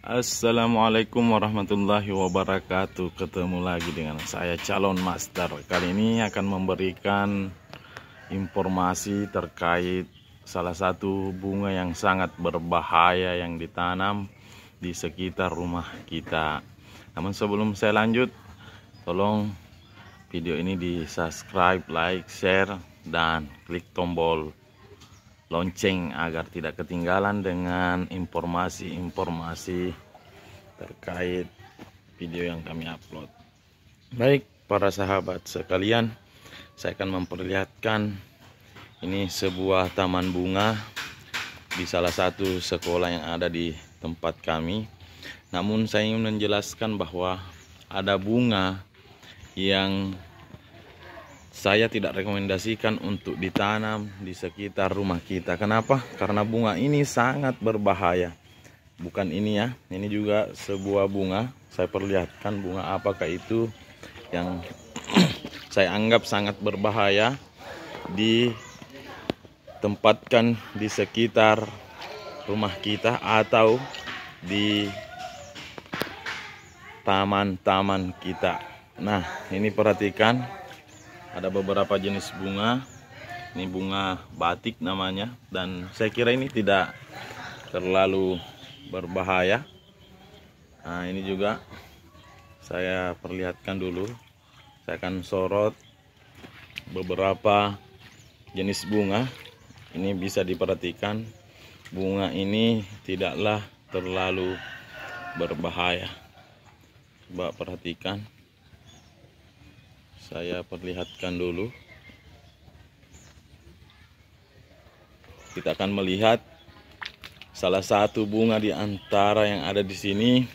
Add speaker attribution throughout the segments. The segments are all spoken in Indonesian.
Speaker 1: Assalamualaikum warahmatullahi wabarakatuh Ketemu lagi dengan saya calon master Kali ini akan memberikan informasi terkait salah satu bunga yang sangat berbahaya yang ditanam di sekitar rumah kita Namun sebelum saya lanjut Tolong video ini di subscribe, like, share, dan klik tombol lonceng agar tidak ketinggalan dengan informasi-informasi terkait video yang kami upload baik para sahabat sekalian saya akan memperlihatkan ini sebuah taman bunga di salah satu sekolah yang ada di tempat kami namun saya ingin menjelaskan bahwa ada bunga yang saya tidak rekomendasikan untuk ditanam di sekitar rumah kita. Kenapa? Karena bunga ini sangat berbahaya. Bukan ini ya, ini juga sebuah bunga. Saya perlihatkan bunga apakah itu yang saya anggap sangat berbahaya ditempatkan di sekitar rumah kita atau di taman-taman kita. Nah, ini perhatikan ada beberapa jenis bunga ini bunga batik namanya dan saya kira ini tidak terlalu berbahaya nah ini juga saya perlihatkan dulu saya akan sorot beberapa jenis bunga ini bisa diperhatikan bunga ini tidaklah terlalu berbahaya coba perhatikan saya perlihatkan dulu kita akan melihat salah satu bunga di antara yang ada di sini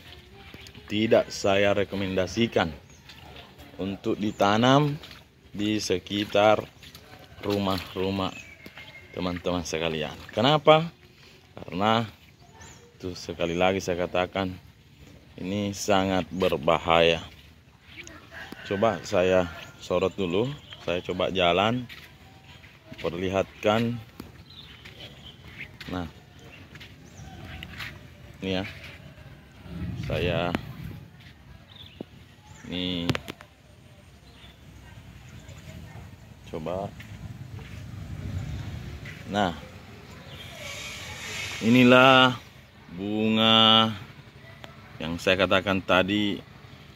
Speaker 1: tidak saya rekomendasikan untuk ditanam di sekitar rumah-rumah teman-teman sekalian kenapa karena itu sekali lagi saya katakan ini sangat berbahaya coba saya sorot dulu saya coba jalan perlihatkan nah ini ya saya ini coba nah inilah bunga yang saya katakan tadi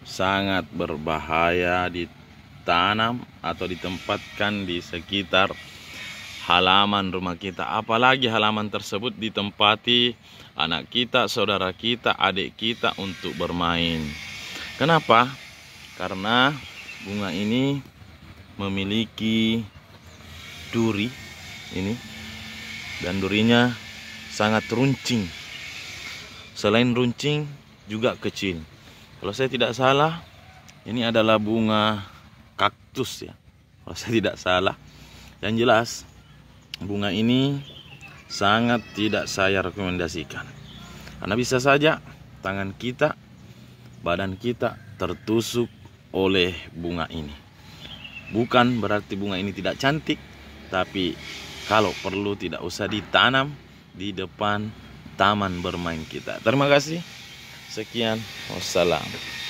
Speaker 1: sangat berbahaya di ditanam atau ditempatkan di sekitar halaman rumah kita. Apalagi halaman tersebut ditempati anak kita, saudara kita, adik kita untuk bermain. Kenapa? Karena bunga ini memiliki duri ini dan durinya sangat runcing. Selain runcing juga kecil. Kalau saya tidak salah, ini adalah bunga kaktus ya kalau saya tidak salah yang jelas bunga ini sangat tidak saya rekomendasikan karena bisa saja tangan kita badan kita tertusuk oleh bunga ini bukan berarti bunga ini tidak cantik tapi kalau perlu tidak usah ditanam di depan taman bermain kita terima kasih sekian wassalam